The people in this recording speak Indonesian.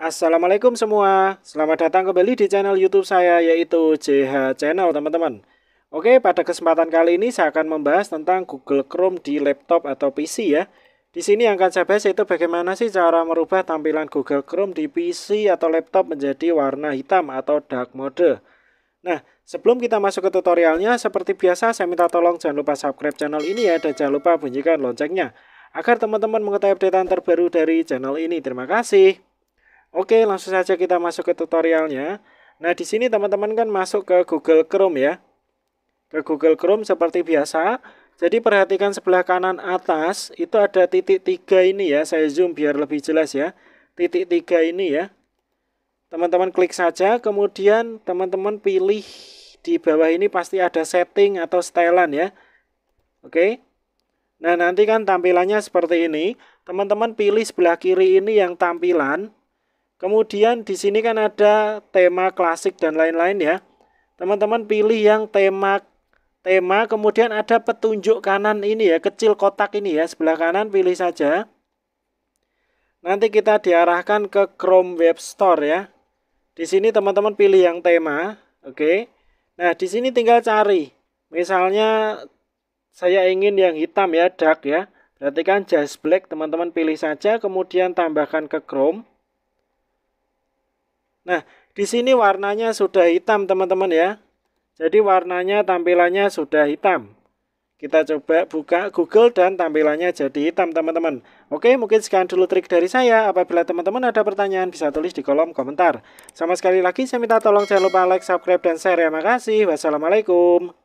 Assalamualaikum semua, selamat datang kembali di channel YouTube saya yaitu JH Channel teman-teman. Oke, pada kesempatan kali ini saya akan membahas tentang Google Chrome di laptop atau PC ya. Di sini yang akan saya bahas itu bagaimana sih cara merubah tampilan Google Chrome di PC atau laptop menjadi warna hitam atau dark mode. Nah, sebelum kita masuk ke tutorialnya, seperti biasa saya minta tolong jangan lupa subscribe channel ini ya dan jangan lupa bunyikan loncengnya agar teman-teman mengetahui updatean terbaru dari channel ini. Terima kasih. Oke, langsung saja kita masuk ke tutorialnya. Nah, di sini teman-teman kan masuk ke Google Chrome ya. Ke Google Chrome seperti biasa. Jadi perhatikan sebelah kanan atas itu ada titik tiga ini ya. Saya zoom biar lebih jelas ya. Titik tiga ini ya. Teman-teman klik saja, kemudian teman-teman pilih di bawah ini pasti ada setting atau setelan ya. Oke. Nah, nanti kan tampilannya seperti ini. Teman-teman pilih sebelah kiri ini yang tampilan Kemudian di sini kan ada tema klasik dan lain-lain ya. Teman-teman pilih yang tema tema kemudian ada petunjuk kanan ini ya, kecil kotak ini ya, sebelah kanan pilih saja. Nanti kita diarahkan ke Chrome Web Store ya. Di sini teman-teman pilih yang tema, oke. Okay. Nah, di sini tinggal cari. Misalnya saya ingin yang hitam ya, dark ya. Berarti kan just black, teman-teman pilih saja kemudian tambahkan ke Chrome. Nah, di sini warnanya sudah hitam teman-teman ya. Jadi warnanya tampilannya sudah hitam. Kita coba buka Google dan tampilannya jadi hitam teman-teman. Oke, mungkin sekian dulu trik dari saya. Apabila teman-teman ada pertanyaan bisa tulis di kolom komentar. Sama sekali lagi saya minta tolong jangan lupa like, subscribe, dan share ya. Makasih. Wassalamualaikum.